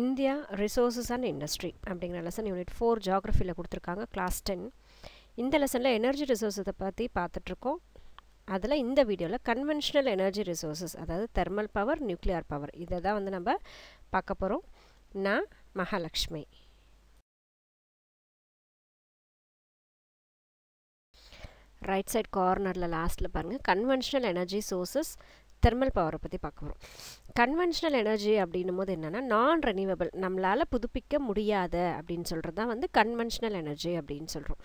India resources and industry அப்படிங்கிற lesson unit four ஜாகிரஃபியில் கொடுத்துருக்காங்க கிளாஸ் டென் இந்த லெசனில் எனர்ஜி ரிசோர்ஸை பற்றி பார்த்துட்ருக்கோம் அதில் இந்த வீடியோவில் கன்வென்ஷனல் எனர்ஜி ரிசோர்ஸஸ் அதாவது தெர்மல் பவர் நியூக்ளியர் பவர் இதை தான் வந்து நம்ம பார்க்க போகிறோம் நான் மகாலட்சுமி ரைட் சைட் கார்னரில் லாஸ்ட்டில் பாருங்கள் கன்வென்ஷனல் எனர்ஜி சோர்ஸஸ் தெர்மல் பவரை பற்றி பார்க்க போகிறோம் கன்வென்ஷனல் எனர்ஜி அப்படின்னும் போது என்னென்னா நான் ரெனியூவபிள் நம்மளால் புதுப்பிக்க முடியாத அப்படின்னு சொல்கிறது தான் வந்து கன்வென்ஷனல் எனர்ஜி அப்படின்னு சொல்கிறோம்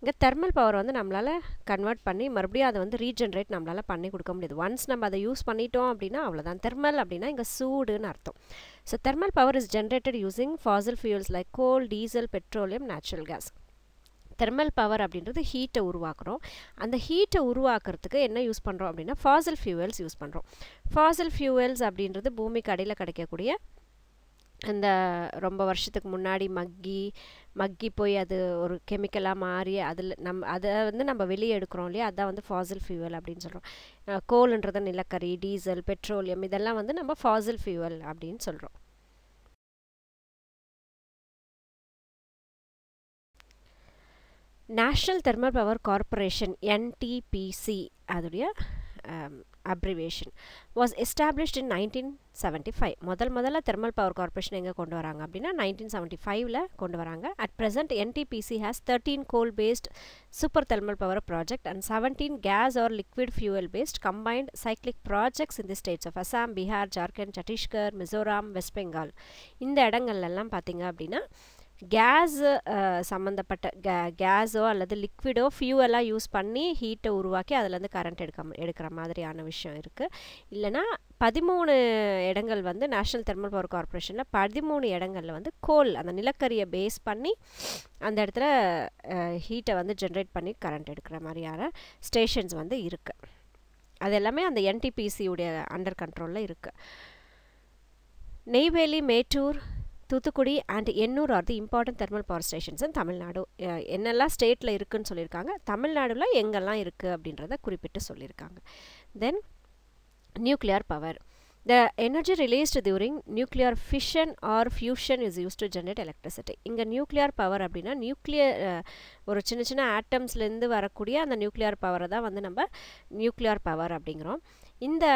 இங்கே தெர்மல் பவர் வந்து நம்மளால் கன்வெர்ட் பண்ணி மறுபடியும் அதை வந்து ரீஜென்ரேட் நம்மளால் பண்ணி கொடுக்க முடியாது ஒன்ஸ் நம்ம அதை யூஸ் பண்ணிட்டோம் அப்படின்னா அவ்வளோதான் தெர்மல் அப்படின்னா இங்கே சூடுன்னு அர்த்தம் so thermal power is generated using fossil fuels like coal diesel petroleum natural gas thermal power அப்படின்றது ஹீட்டை உருவாக்குறோம் அந்த ஹீட்டை உருவாக்குறதுக்கு என்ன யூஸ் பண்ணுறோம் அப்படின்னா ஃபாசல் ஃபியூவல்ஸ் யூஸ் பண்ணுறோம் ஃபாசல் ஃபியூவல்ஸ் அப்படின்றது பூமிக்கு அடையில் கிடைக்கக்கூடிய அந்த ரொம்ப வருஷத்துக்கு முன்னாடி மக்கி மக்கி போய் அது ஒரு கெமிக்கலாக மாறி அதில் நம்ம அதை வந்து நம்ம வெளியே எடுக்கிறோம் இல்லையா அதான் வந்து ஃபாசல் ஃபியூவல் அப்படின்னு சொல்கிறோம் கோல்ன்றது நிலக்கரி டீசல் பெட்ரோலியம் இதெல்லாம் வந்து நம்ம ஃபாசல் ஃபியூவல் அப்படின்னு சொல்கிறோம் national thermal power corporation NTPC அதோடைய abbreviation was established in nineteen seventy five முதல் முதல்ல தெர்மல் பவர் கார்பரேஷன் எங்கே கொண்டு வராங்க அப்படின்னா நைன்டீன் செவன்ட்டி ஃபைவ்ல கொண்டு வராங்க at present NTPC has thirteen coal based super thermal power project and seventeen gas or liquid fuel based combined cyclic projects இந்த ஸ்டேட்ஸ் ஆஃப் அசாம் பீகார் ஜார்க்கண்ட் சட்டீஸ்கர் மிசோராம் வெஸ்ட் பெங்கால் இந்த இடங்கள்லாம் பார்த்தீங்க அப்படின்னா கேஸ் சம்மந்தப்பட்ட கே கேஸோ அல்லது லிக்விடோ ஃபியூவெல்லாம் யூஸ் பண்ணி ஹீட்டை உருவாக்கி அதுலேருந்து கரண்ட் எடுக்க எடுக்கிற மாதிரியான விஷயம் இருக்குது இல்லைனா பதிமூணு இடங்கள் வந்து நேஷ்னல் தெர்மல் பவர் கார்பரேஷனில் பதிமூணு இடங்களில் வந்து கோல் அந்த நிலக்கரியை பேஸ் பண்ணி அந்த இடத்துல ஹீட்டை வந்து ஜென்ரேட் பண்ணி கரண்ட் எடுக்கிற மாதிரியான ஸ்டேஷன்ஸ் வந்து இருக்குது அது எல்லாமே அந்த என்டிபிசியுடைய அண்டர் கண்ட்ரோலில் இருக்குது Neyveli Mettur Thoothukudi and Ennore are the important thermal power stations in Tamil Nadu என்னெல்லாம் ஸ்டேட்டில் இருக்குதுன்னு சொல்லியிருக்காங்க தமிழ்நாடுல எங்கெல்லாம் இருக்குது அப்படின்றத குறிப்பிட்டு சொல்லியிருக்காங்க then nuclear power the energy released during nuclear fission or fusion is use to generate electricity இங்கே நியூக்ளியர் பவர் அப்படின்னா நியூக்ளியர் ஒரு சின்ன சின்ன ஆட்டம்ஸ்லேருந்து வரக்கூடிய அந்த நியூக்ளியர் பவரை தான் வந்து நம்ம நியூக்ளியர் பவர் அப்படிங்கிறோம் இந்த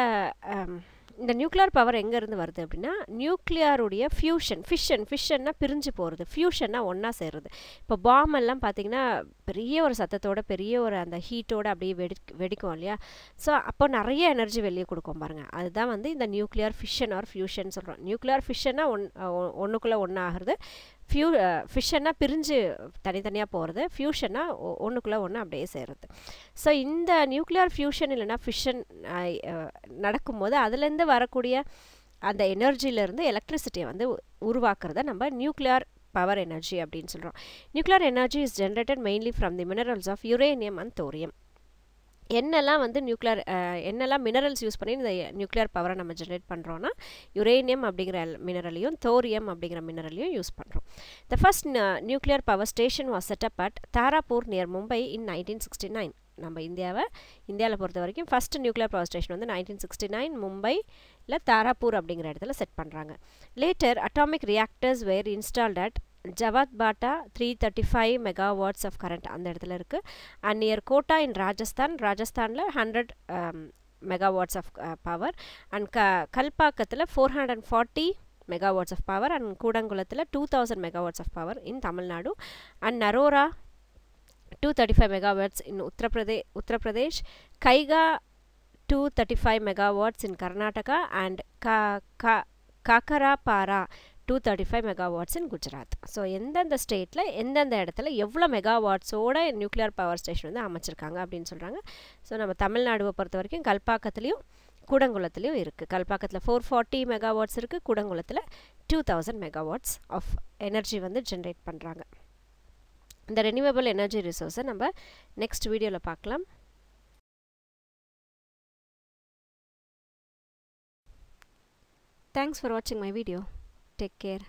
இந்த நியூக்ளியர் பவர் எங்கேருந்து வருது அப்படின்னா நியூக்ளியாருடைய ஃபியூஷன் ஃபிஷன் ஃபிஷன்னா பிரிஞ்சு போகிறது ஃபியூஷன்னா ஒன்றா சேருது இப்போ பாம் எல்லாம் பார்த்திங்கன்னா பெரிய ஒரு சத்தத்தோட பெரிய ஒரு அந்த ஹீட்டோட அப்படியே வெடி வெடிக்கும் இல்லையா ஸோ அப்போ நிறைய எனர்ஜி வெளியே கொடுக்கும் பாருங்கள் அதுதான் வந்து இந்த நியூக்ளியர் ஃபிஷன் ஆர் ஃபியூஷன் சொல்கிறோம் நியூக்ளியர் ஃபிஷன்னா ஒன் ஒன்றுக்குள்ளே ஒன்றாகிறது ஃபியூ ஃபிஷன்னா பிரிஞ்சு தனித்தனியாக போகிறது ஃப்யூஷன்னா ஒன்றுக்குள்ளே ஒன்று அப்படியே சேருது ஸோ இந்த நியூக்ளியர் ஃபியூஷன் இல்லைனா ஃபிஷன் நடக்கும்போது அதுலேருந்து வரக்கூடிய அந்த எனர்ஜியிலேருந்து எலக்ட்ரிசிட்டியை வந்து உருவாக்குறத நம்ம நியூக்ளியர் பவர் எனர்ஜி அப்படின்னு சொல்கிறோம் nuclear energy is generated mainly from the minerals of uranium and thorium என்னெல்லாம் வந்து நியூக்ளியர் என்னெல்லாம் மினரல்ஸ் யூஸ் பண்ணி இந்த நியூக்ளியர் பவரை நம்ம ஜென்ரேட் பண்ணுறோன்னா யுரேனியம் அப்படிங்கிற மினரலையும் தோரியம் அப்படிங்கிற மினரலையும் யூஸ் பண்ணுறோம் the first nuclear power station was set up at Tarapur near Mumbai in nineteen sixty nine நம்ம இந்தியாவை இந்தியாவில் பொறுத்த வரைக்கும் ஃபஸ்ட்டு நியூக்ளியர் பவர் ஸ்டேஷன் வந்து நைன்டீன் சிக்ஸ்டி நைன் மும்பையில் தாராப்பூர் அப்படிங்கிற இடத்துல செட் பண்ணுறாங்க later atomic reactors were installed at ஜவாத் பாட்டா three thirty five megawatts of current அந்த இடத்துல இருக்குது and near Kota in Rajasthan ராஜஸ்தானில் hundred megawatts of power and க கல்பாக்கத்தில் four hundred and forty megawatts of power and கூடங்குளத்தில் two thousand megawatts of power in Tamil Nadu and Narora two thirty five megawatts in உத்தரப்பிரதே Uttar Pradesh Kaiga two thirty five megawatts in Karnataka and கா கா Kakrapar two thirty five megawatts in Gujarat so எந்தெந்த ஸ்டேட்டில் எந்தெந்த இடத்துல எவ்வளோ மெகாவாட்ஸோட nuclear power station வந்து அமைச்சிருக்காங்க அப்படின்னு சொல்கிறாங்க ஸோ நம்ம தமிழ்நாடுவை பொறுத்த வரைக்கும் கல்பாக்கத்துலேயும் கூடங்குளத்துலேயும் இருக்குது கல்பாக்கத்தில் ஃபோர் ஃபார்ட்டி மெகாவாட்ஸ் இருக்குது கூடங்குளத்தில் two thousand megawatts of energy வந்து ஜென்ரேட் பண்ணுறாங்க இந்த ரெனியூவபிள் எனர்ஜி ரிசோர்ஸை நம்ம நெக்ஸ்ட் வீடியோவில் பார்க்கலாம் Thanks for watching my video. Take care.